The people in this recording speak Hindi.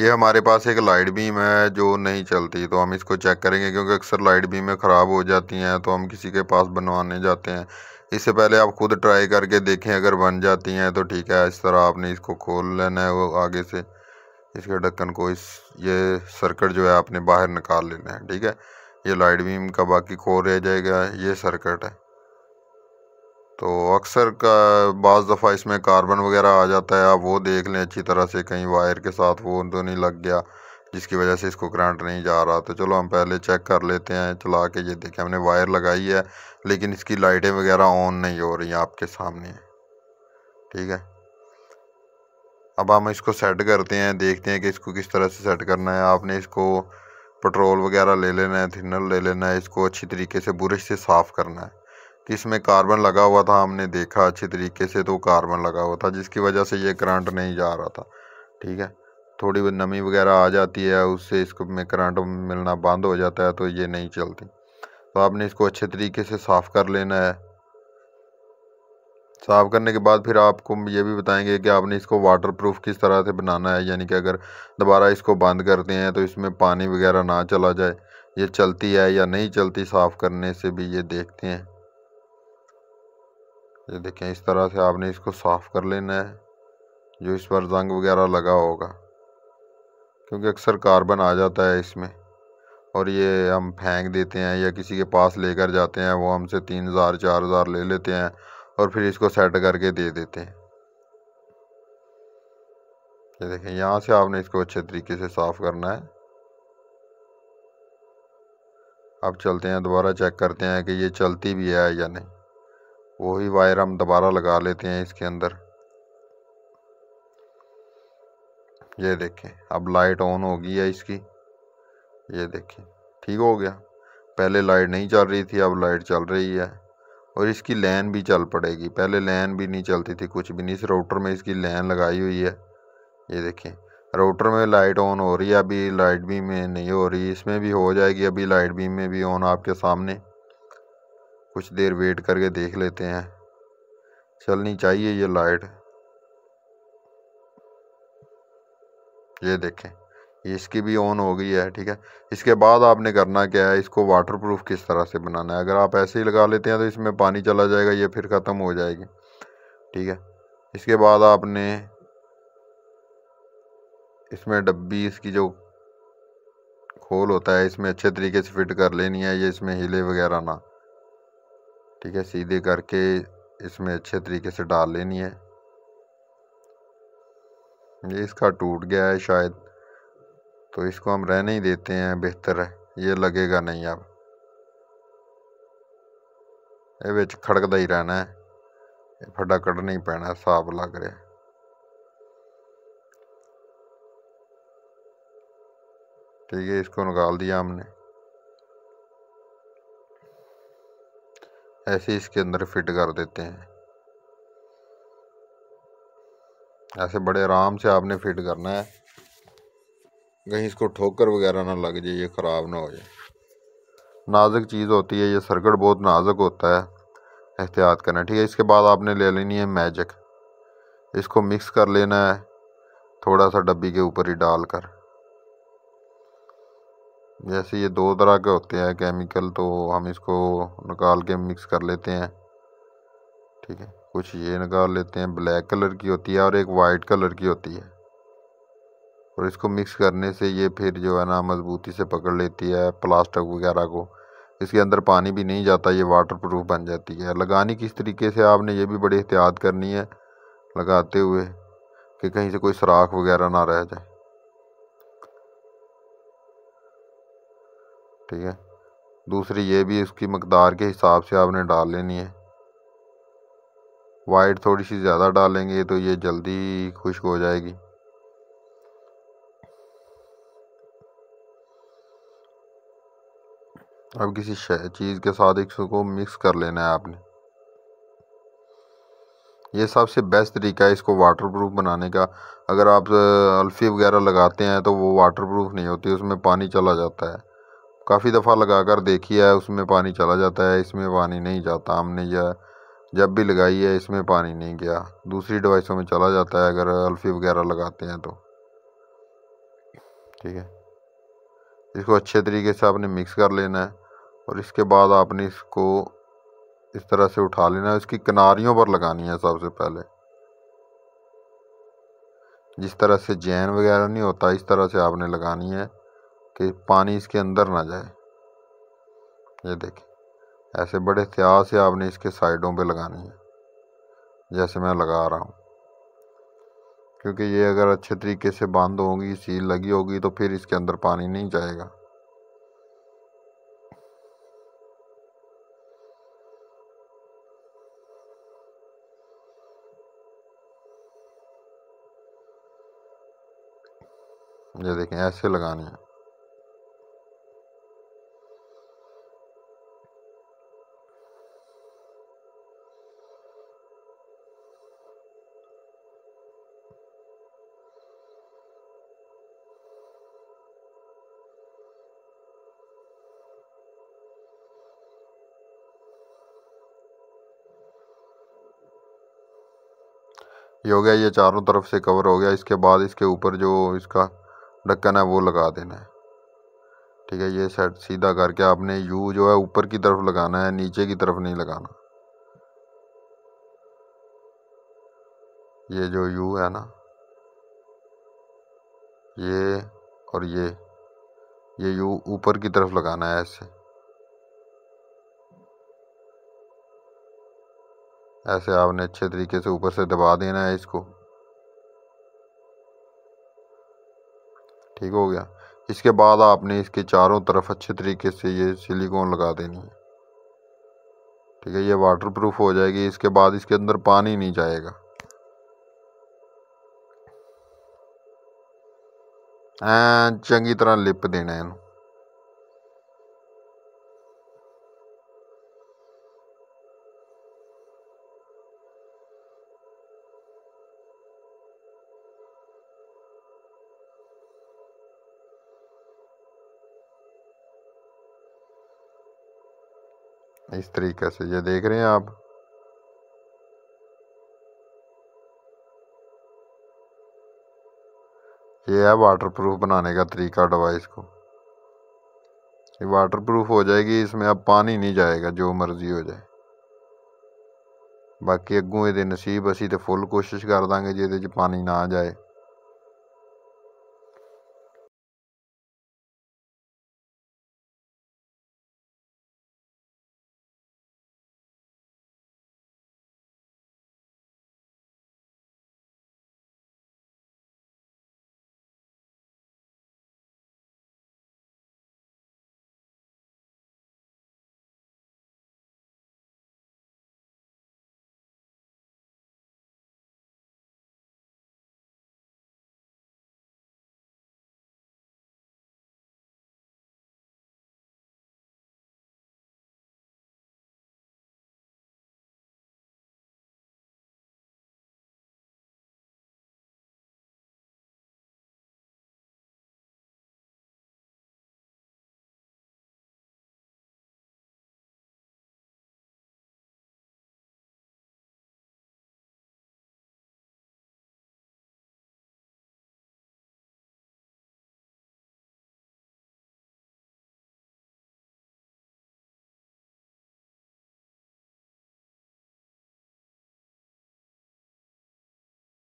ये हमारे पास एक लाइट बीम है जो नहीं चलती तो हम इसको चेक करेंगे क्योंकि अक्सर लाइट बीमें ख़राब हो जाती हैं तो हम किसी के पास बनवाने जाते हैं इससे पहले आप ख़ुद ट्राई करके देखें अगर बन जाती हैं तो ठीक है इस तरह आपने इसको खोल लेना है वो आगे से इसके ढक्कन को इस ये सर्कट जो है आपने बाहर निकाल लेना है ठीक है ये लाइट बीम का बाकी खोल रह जाएगा ये सर्कट है तो अक्सर का बज़ दफ़ा इसमें कार्बन वगैरह आ जाता है आप वो देख लें अच्छी तरह से कहीं वायर के साथ वो तो नहीं लग गया जिसकी वजह से इसको करंट नहीं जा रहा तो चलो हम पहले चेक कर लेते हैं चला के ये देखें हमने वायर लगाई है लेकिन इसकी लाइटें वगैरह ऑन नहीं हो रही हैं आपके सामने ठीक है अब हम इसको सेट करते हैं देखते हैं कि इसको किस तरह से सेट करना है आपने इसको पेट्रोल वगैरह ले लेना है थिनर ले लेना है इसको अच्छी तरीके से बुरश से साफ़ करना है इसमें कार्बन लगा हुआ था हमने देखा अच्छे तरीके से तो कार्बन लगा हुआ था जिसकी वजह से ये करंट नहीं जा रहा था ठीक है थोड़ी नमी वगैरह आ जाती है उससे इसको में करंट मिलना बंद हो जाता है तो ये नहीं चलती तो आपने इसको अच्छे तरीके से साफ़ कर लेना है साफ़ करने के बाद फिर आपको ये भी बताएंगे कि आपने इसको वाटर प्रूफ किस तरह से बनाना है यानी कि अगर दोबारा इसको बंद करते हैं तो इसमें पानी वगैरह ना चला जाए ये चलती है या नहीं चलती साफ़ करने से भी ये देखते हैं ये देखें इस तरह से आपने इसको साफ़ कर लेना है जो इस पर जंग वगैरह लगा होगा क्योंकि अक्सर कार्बन आ जाता है इसमें और ये हम फेंक देते हैं या किसी के पास लेकर जाते हैं वो हमसे तीन हज़ार चार हज़ार ले लेते हैं और फिर इसको सेट करके दे देते हैं ये देखें यहाँ से आपने इसको अच्छे तरीके से साफ़ करना है अब चलते हैं दोबारा चेक करते हैं कि ये चलती भी है या नहीं वही वायर हम दोबारा लगा लेते हैं इसके अंदर ये देखें अब लाइट ऑन हो गई है इसकी ये देखें ठीक हो गया पहले लाइट नहीं चल रही थी अब लाइट चल रही है और इसकी लैन भी चल पड़ेगी पहले लैन भी नहीं चलती थी कुछ भी नहीं इस राउटर में इसकी लैन लगाई हुई है ये देखें राउटर में लाइट ऑन हो रही है अभी लाइट बीम में नहीं हो रही इसमें भी हो जाएगी अभी लाइट बीम में भी ऑन आपके सामने कुछ देर वेट करके देख लेते हैं चलनी चाहिए ये लाइट ये देखें इसकी भी ऑन हो गई है ठीक है इसके बाद आपने करना क्या है इसको वाटरप्रूफ किस तरह से बनाना है अगर आप ऐसे ही लगा लेते हैं तो इसमें पानी चला जाएगा ये फिर ख़त्म हो जाएगी ठीक है इसके बाद आपने इसमें डब्बी इसकी जो खोल होता है इसमें अच्छे तरीके से फिट कर लेनी है ये इसमें हिले वगैरह ना ठीक है सीधे करके इसमें अच्छे तरीके से डाल लेनी है ये इसका टूट गया है शायद तो इसको हम रहने ही देते हैं बेहतर है ये लगेगा नहीं अब ये खड़कदा ही रहना है फटा ਇਹ ਫੱਡਾ पैना ਹੀ साफ लग रहा ठीक है इसको निकाल दिया हमने ऐसे इसके अंदर फिट कर देते हैं ऐसे बड़े आराम से आपने फिट करना है कहीं इसको ठोकर वगैरह ना लग जाए ये ख़राब ना हो जाए नाजुक चीज़ होती है ये सर्कट बहुत नाजुक होता है एहतियात करना ठीक है इसके बाद आपने ले लेनी है मैजिक इसको मिक्स कर लेना है थोड़ा सा डब्बी के ऊपर ही डाल कर जैसे ये दो तरह के होते हैं केमिकल तो हम इसको निकाल के मिक्स कर लेते हैं ठीक है कुछ ये निकाल लेते हैं ब्लैक कलर की होती है और एक वाइट कलर की होती है और इसको मिक्स करने से ये फिर जो है ना मज़बूती से पकड़ लेती है प्लास्टिक वगैरह को इसके अंदर पानी भी नहीं जाता ये वाटर प्रूफ बन जाती है लगानी किस तरीके से आपने ये भी बड़ी एहतियात करनी है लगाते हुए कि कहीं से कोई सुराख वगैरह ना रह जाए ठीक है दूसरी ये भी इसकी मकदार के हिसाब से आपने डाल लेनी है वाइट थोड़ी सी ज़्यादा डालेंगे तो ये जल्दी खुश्क हो जाएगी अब किसी चीज़ के साथ इसको मिक्स कर लेना है आपने ये सबसे बेस्ट तरीका है इसको वाटर प्रूफ बनाने का अगर आप अल्फ़ी वगैरह लगाते हैं तो वो वाटर प्रूफ नहीं होती उसमें पानी चला जाता है काफ़ी दफ़ा लगा कर देखी है उसमें पानी चला जाता है इसमें पानी नहीं जाता हमने यह जब भी लगाई है इसमें पानी नहीं गया दूसरी डिवाइसों में चला जाता है अगर अल्फी वगैरह लगाते हैं तो ठीक है इसको अच्छे तरीके से आपने मिक्स कर लेना है और इसके बाद आपने इसको इस तरह से उठा लेना है इसकी किनारियों पर लगानी है सबसे पहले जिस तरह से जैन वगैरह नहीं होता इस तरह से आपने लगानी है कि पानी इसके अंदर ना जाए ये देखिए ऐसे बड़े त्याग से आपने इसके साइडों पे लगानी है जैसे मैं लगा रहा हूँ क्योंकि ये अगर अच्छे तरीके से बंद होगी सील लगी होगी तो फिर इसके अंदर पानी नहीं जाएगा ये देखें ऐसे लगानी है ये हो गया ये चारों तरफ से कवर हो गया इसके बाद इसके ऊपर जो इसका ढक्कन है वो लगा देना है ठीक है ये सेट सीधा करके आपने यू जो है ऊपर की तरफ लगाना है नीचे की तरफ नहीं लगाना ये जो यू है ना ये और ये ये यू ऊपर की तरफ लगाना है ऐसे ऐसे आपने अच्छे तरीके से ऊपर से दबा देना है इसको ठीक हो गया इसके बाद आपने इसके चारों तरफ अच्छे तरीके से ये सिलिकॉन लगा देनी है ठीक है ये वाटर प्रूफ हो जाएगी इसके बाद इसके अंदर पानी नहीं जाएगा चंगी तरह लिप देना है इन्हों इस तरीके से ये देख रहे हैं आप ये है वाटरप्रूफ बनाने का तरीका डिवाइस को ये वाटरप्रूफ हो जाएगी इसमें अब पानी नहीं जाएगा जो मर्ज़ी हो जाए बाकी अगू ये नसीब असी तो फुल कोशिश कर देंगे जे पानी ना जाए